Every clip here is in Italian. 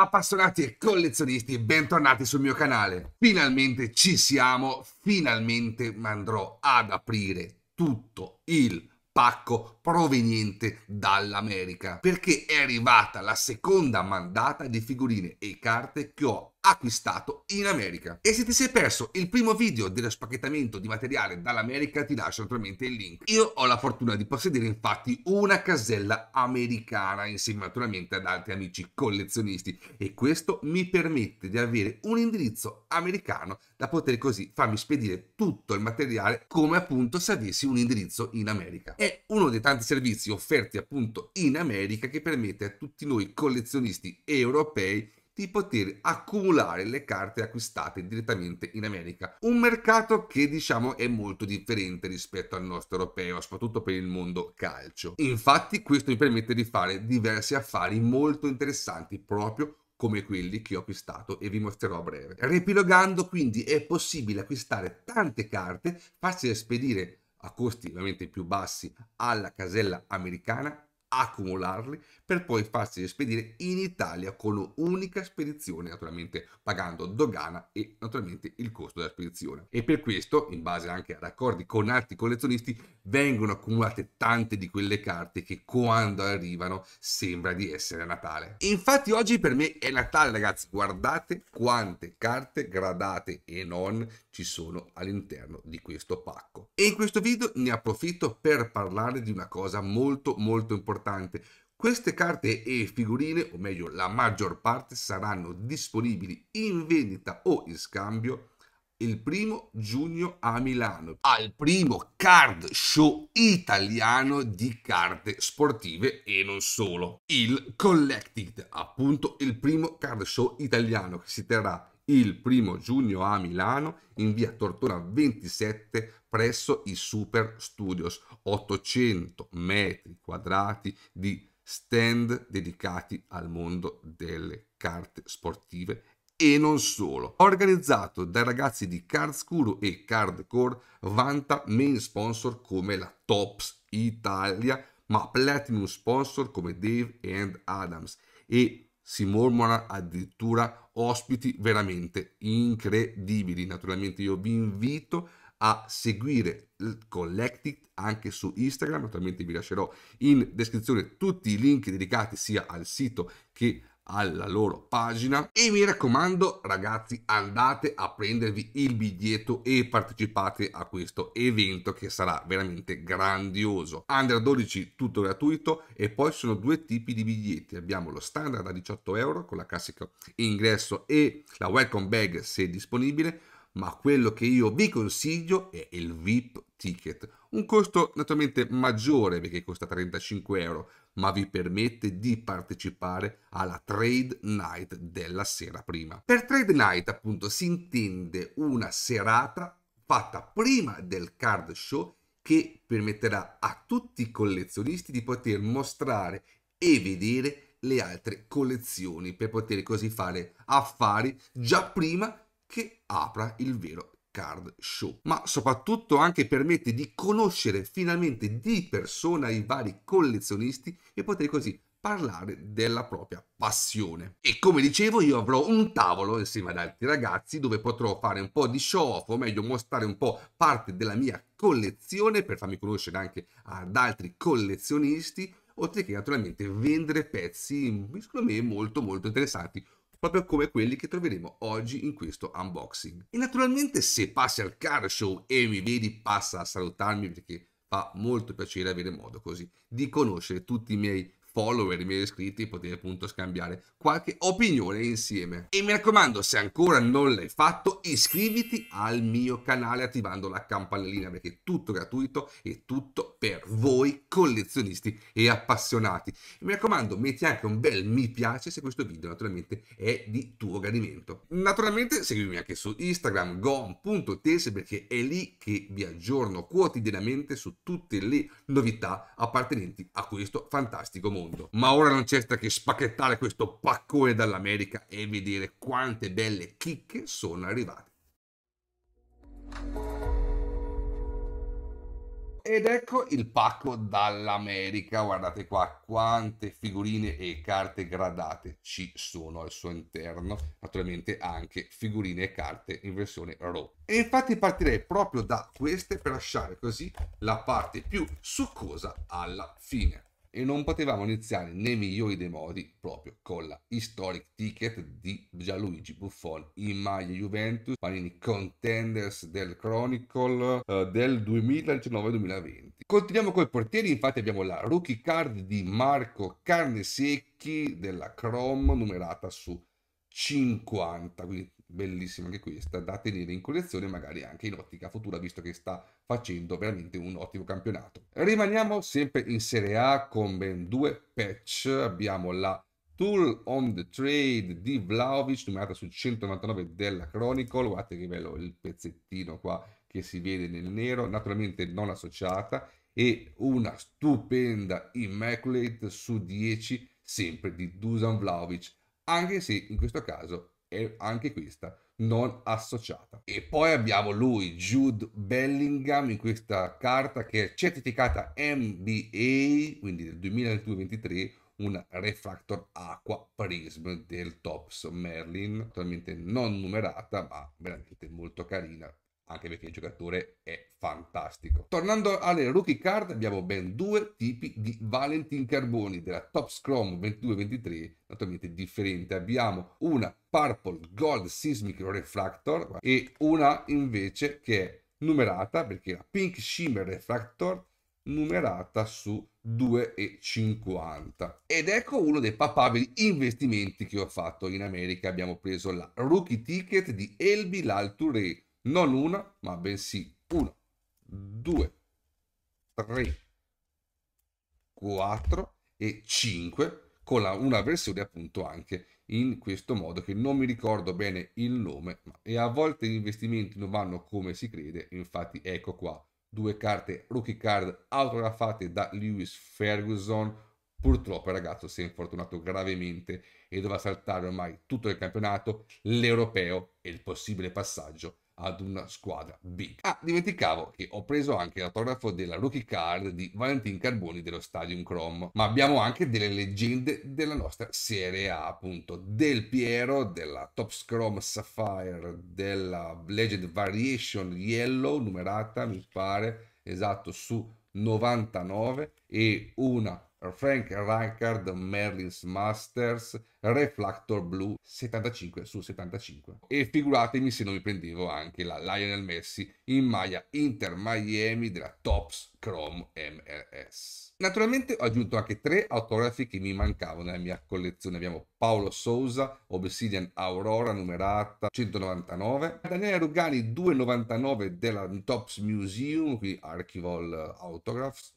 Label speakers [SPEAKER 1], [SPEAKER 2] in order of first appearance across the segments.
[SPEAKER 1] appassionati e collezionisti, bentornati sul mio canale. Finalmente ci siamo, finalmente andrò ad aprire tutto il pacco proveniente dall'America perché è arrivata la seconda mandata di figurine e carte che ho acquistato in America. E se ti sei perso il primo video dello spacchettamento di materiale dall'America ti lascio naturalmente il link. Io ho la fortuna di possedere infatti una casella americana insieme naturalmente ad altri amici collezionisti e questo mi permette di avere un indirizzo americano da poter così farmi spedire tutto il materiale come appunto se avessi un indirizzo in America. È uno dei tanti servizi offerti appunto in America che permette a tutti noi collezionisti europei di poter accumulare le carte acquistate direttamente in America. Un mercato che diciamo è molto differente rispetto al nostro europeo, soprattutto per il mondo calcio. Infatti questo mi permette di fare diversi affari molto interessanti proprio come quelli che ho acquistato e vi mostrerò a breve. Ripilogando quindi è possibile acquistare tante carte, farsi spedire a costi ovviamente più bassi alla casella americana accumularli per poi farsi spedire in Italia con un'unica spedizione, naturalmente pagando dogana e naturalmente il costo della spedizione. E per questo, in base anche ad accordi con altri collezionisti, vengono accumulate tante di quelle carte che quando arrivano sembra di essere Natale. Infatti oggi per me è Natale, ragazzi, guardate quante carte gradate e non ci sono all'interno di questo pacco. E in questo video ne approfitto per parlare di una cosa molto molto importante importante. Queste carte e figurine, o meglio la maggior parte, saranno disponibili in vendita o in scambio il primo giugno a Milano al primo card show italiano di carte sportive e non solo il Collected appunto il primo card show italiano che si terrà il primo giugno a Milano in via Tortona 27 presso i Super Studios, 800 metri quadrati di stand dedicati al mondo delle carte sportive e non solo. Organizzato dai ragazzi di Cardscuro e Cardcore, vanta main sponsor come la Tops Italia, ma platinum sponsor come Dave and Adams e si mormora addirittura ospiti veramente incredibili. Naturalmente io vi invito a seguire il Collected anche su Instagram, naturalmente vi lascerò in descrizione tutti i link dedicati sia al sito che alla loro pagina e mi raccomando ragazzi andate a prendervi il biglietto e partecipate a questo evento che sarà veramente grandioso under 12 tutto gratuito e poi ci sono due tipi di biglietti abbiamo lo standard a 18 euro con la classica ingresso e la welcome bag se disponibile ma quello che io vi consiglio è il VIP ticket, un costo naturalmente maggiore perché costa 35 euro, ma vi permette di partecipare alla trade night della sera prima. Per trade night appunto si intende una serata fatta prima del card show che permetterà a tutti i collezionisti di poter mostrare e vedere le altre collezioni per poter così fare affari già prima che apra il vero Card Show, ma soprattutto anche permette di conoscere finalmente di persona i vari collezionisti e poter così parlare della propria passione. E come dicevo io avrò un tavolo insieme ad altri ragazzi dove potrò fare un po' di show off, o meglio mostrare un po' parte della mia collezione per farmi conoscere anche ad altri collezionisti, oltre che naturalmente vendere pezzi secondo me molto molto interessanti proprio come quelli che troveremo oggi in questo unboxing. E naturalmente se passi al car show e mi vedi passa a salutarmi perché fa molto piacere avere modo così di conoscere tutti i miei follower, i miei iscritti, potete appunto scambiare qualche opinione insieme. E mi raccomando, se ancora non l'hai fatto, iscriviti al mio canale attivando la campanellina perché è tutto gratuito e tutto per voi collezionisti e appassionati. E mi raccomando, metti anche un bel mi piace se questo video naturalmente è di tuo gradimento. Naturalmente seguimi anche su Instagram gon.tese perché è lì che vi aggiorno quotidianamente su tutte le novità appartenenti a questo fantastico mondo mondo. Ma ora non c'è che spacchettare questo paccone dall'America e vedere quante belle chicche sono arrivate. Ed ecco il pacco dall'America, guardate qua quante figurine e carte gradate ci sono al suo interno, naturalmente anche figurine e carte in versione RAW. E infatti partirei proprio da queste per lasciare così la parte più succosa alla fine e non potevamo iniziare nei migliori dei modi proprio con la historic ticket di Gianluigi Buffon in maglia Juventus, panini contenders del Chronicle eh, del 2019-2020. Continuiamo con i portieri, infatti abbiamo la rookie card di Marco Carnesecchi della Chrome numerata su 50, quindi bellissima anche questa, da tenere in collezione magari anche in ottica futura, visto che sta facendo veramente un ottimo campionato. Rimaniamo sempre in Serie A con ben due patch, abbiamo la Tool on the Trade di Vlaovic, numerata su 199 della Chronicle, guardate che bello il pezzettino qua che si vede nel nero, naturalmente non associata, e una stupenda Immaculate su 10, sempre di Dusan Vlaovic, anche se in questo caso e anche questa non associata. E poi abbiamo lui, Jude Bellingham, in questa carta che è certificata MBA, quindi del 2022-23, un refractor aqua prism del Tops Merlin, attualmente non numerata, ma veramente molto carina anche perché il giocatore è fantastico. Tornando alle rookie card, abbiamo ben due tipi di Valentin Carboni della Top Scrum 22-23, naturalmente differente. Abbiamo una Purple Gold Seismic Refractor e una invece che è numerata perché la Pink Shimmer Refractor numerata su 2,50 ed ecco uno dei papabili investimenti che ho fatto in America abbiamo preso la rookie ticket di Elbi Lalture non una ma bensì 1 2 3 4 e 5 con la, una versione appunto anche in questo modo che non mi ricordo bene il nome ma, e a volte gli investimenti non vanno come si crede infatti ecco qua due carte rookie card autografate da Lewis Ferguson purtroppo il ragazzo si è infortunato gravemente e dovrà saltare ormai tutto il campionato l'europeo e il possibile passaggio ad una squadra big. Ah, dimenticavo che ho preso anche l'autografo della rookie card di Valentin Carboni dello Stadium Chrome, ma abbiamo anche delle leggende della nostra Serie A, appunto, del Piero, della Tops Chrome Sapphire, della Legend Variation Yellow, numerata mi pare, esatto, su 99 e una Frank Reichard Merlin's Masters Reflactor Blue 75 su 75 e figuratemi se non mi prendevo anche la Lionel Messi in maglia Inter Miami della Tops Chrome MRS. Naturalmente ho aggiunto anche tre autografi che mi mancavano nella mia collezione. Abbiamo Paolo Sousa, Obsidian Aurora numerata 199, Daniele Rugani 299 della Tops Museum, qui Archival Autographs,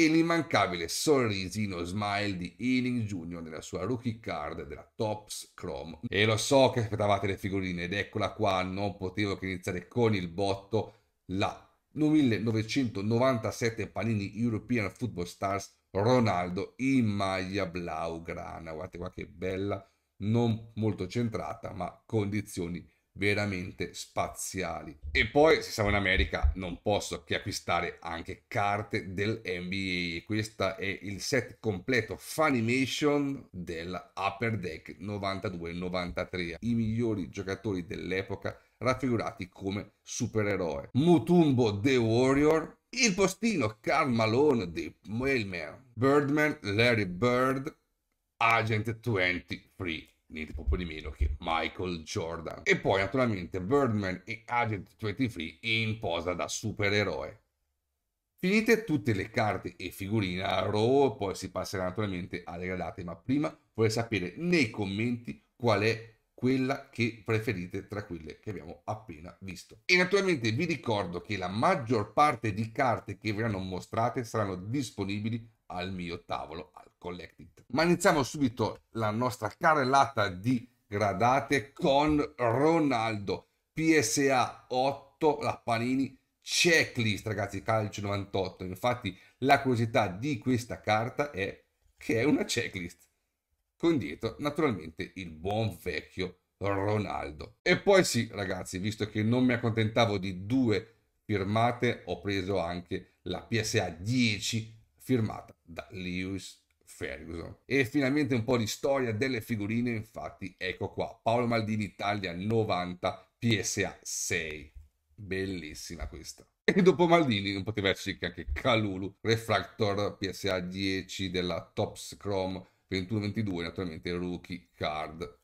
[SPEAKER 1] e l'immancabile sorrisino smile di Ealing Jr. nella sua rookie card della Tops Chrome. E lo so che aspettavate le figurine ed eccola qua, non potevo che iniziare con il botto la 1997 Panini European Football Stars Ronaldo in maglia blaugrana. Guardate qua che bella, non molto centrata, ma condizioni veramente spaziali. E poi, se siamo in America, non posso che acquistare anche carte del NBA. Questo è il set completo Funimation della Upper Deck 92-93. I migliori giocatori dell'epoca raffigurati come supereroe. Mutumbo The Warrior, il postino Carl Malone di Mailman, Birdman, Larry Bird, Agent 23 niente proprio di meno che Michael Jordan. E poi naturalmente Birdman e Agent 23 in posa da supereroe. Finite tutte le carte e figurine a Raw, poi si passerà naturalmente alle gradate, ma prima vorrei sapere nei commenti qual è quella che preferite tra quelle che abbiamo appena visto. E naturalmente vi ricordo che la maggior parte di carte che verranno mostrate saranno disponibili al mio tavolo, al Collected. Ma iniziamo subito la nostra carrellata di gradate con Ronaldo, PSA 8, la Panini checklist, ragazzi, calcio 98. Infatti la curiosità di questa carta è che è una checklist con dietro naturalmente il buon vecchio Ronaldo. E poi sì, ragazzi, visto che non mi accontentavo di due firmate, ho preso anche la PSA 10 firmata da Lewis Ferguson. E finalmente un po' di storia delle figurine, infatti, ecco qua, Paolo Maldini Italia 90 PSA 6. Bellissima questa. E dopo Maldini non poteva esserci anche Calulu, Refractor PSA 10 della Tops Chrome 21-22, naturalmente Rookie Card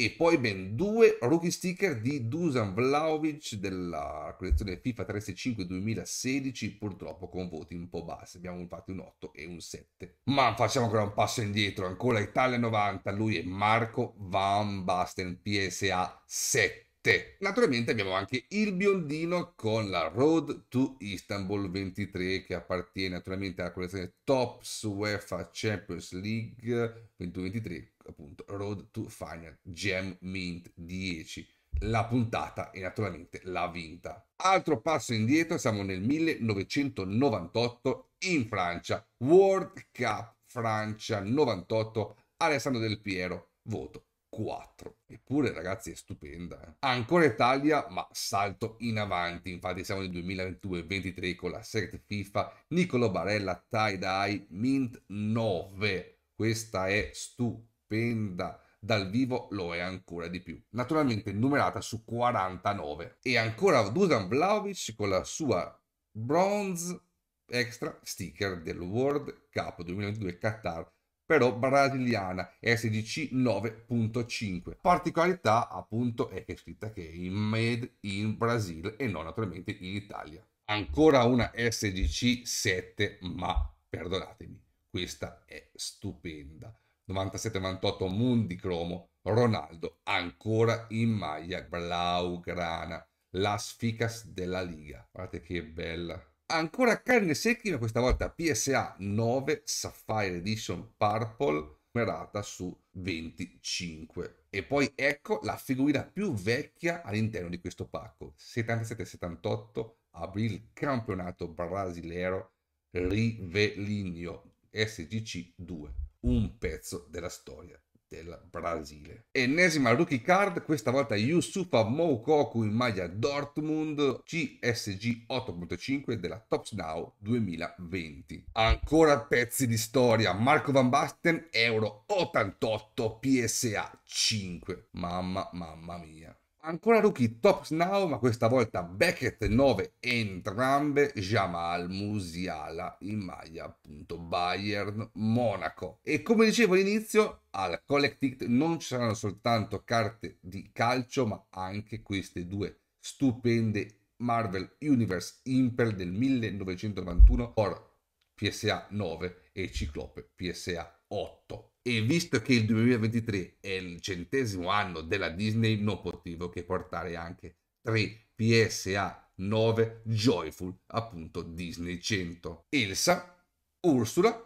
[SPEAKER 1] e poi ben due rookie sticker di Dusan Vlaovic della collezione FIFA 365 2016, purtroppo con voti un po' bassi, abbiamo infatti un 8 e un 7. Ma facciamo ancora un passo indietro, ancora Italia 90, lui è Marco Van Basten, PSA 7. Naturalmente abbiamo anche il biondino con la Road to Istanbul 23 che appartiene naturalmente alla collezione Tops UEFA Champions League 2023 appunto Road to Final Gem Mint 10 la puntata e naturalmente la vinta. Altro passo indietro, siamo nel 1998 in Francia, World Cup Francia 98, Alessandro Del Piero, voto 4. Eppure ragazzi è stupenda. Eh? Ancora Italia, ma salto in avanti. Infatti siamo nel 2022-23 con la Secret FIFA, Nicolo Barella, Tie Dye, Mint 9. Questa è stupenda stupenda dal vivo lo è ancora di più, naturalmente numerata su 49. E ancora Dusan Vlaovic con la sua bronze extra sticker del World Cup 2022 Qatar però brasiliana SDC 9.5. Particolarità appunto è che è scritta che è in made in Brasile e non naturalmente in Italia. Ancora una SDC 7, ma perdonatemi, questa è stupenda 97-98 Mundi Cromo, Ronaldo ancora in maglia blaugrana, Las Ficas della Liga. Guardate che bella. Ancora carne secchi, ma questa volta PSA 9 Sapphire Edition Purple numerata su 25. E poi ecco la figurina più vecchia all'interno di questo pacco. 77-78 aprì il campionato brasiliero Rivelinio SGC 2 un pezzo della storia del Brasile. Ennesima rookie card, questa volta Yusufa Moukoku in maglia Dortmund CSG 8.5 della Tops Now 2020. Ancora pezzi di storia, Marco Van Basten Euro 88 PSA 5. Mamma, mamma mia. Ancora rookie Tops Now, ma questa volta Beckett 9 entrambe, Jamal Musiala in maglia appunto Bayern Monaco. E come dicevo all'inizio, al Collective non ci saranno soltanto carte di calcio, ma anche queste due stupende Marvel Universe Impel del 1991 or PSA 9 e Ciclope PSA 8. E visto che il 2023 è il centesimo anno della Disney, non potevo che portare anche 3 PSA 9 Joyful, appunto Disney 100. Elsa, Ursula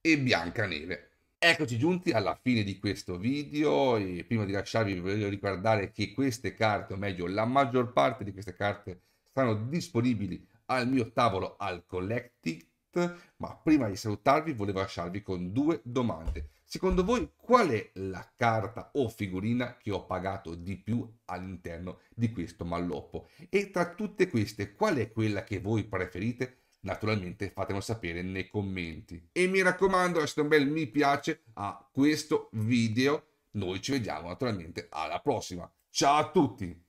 [SPEAKER 1] e Biancaneve. Eccoci giunti alla fine di questo video e prima di lasciarvi voglio ricordare che queste carte, o meglio la maggior parte di queste carte, saranno disponibili al mio tavolo al Collecting ma prima di salutarvi volevo lasciarvi con due domande. Secondo voi qual è la carta o figurina che ho pagato di più all'interno di questo malloppo? E tra tutte queste qual è quella che voi preferite? Naturalmente fatemelo sapere nei commenti. E mi raccomando lasciate un bel mi piace a questo video. Noi ci vediamo naturalmente alla prossima. Ciao a tutti!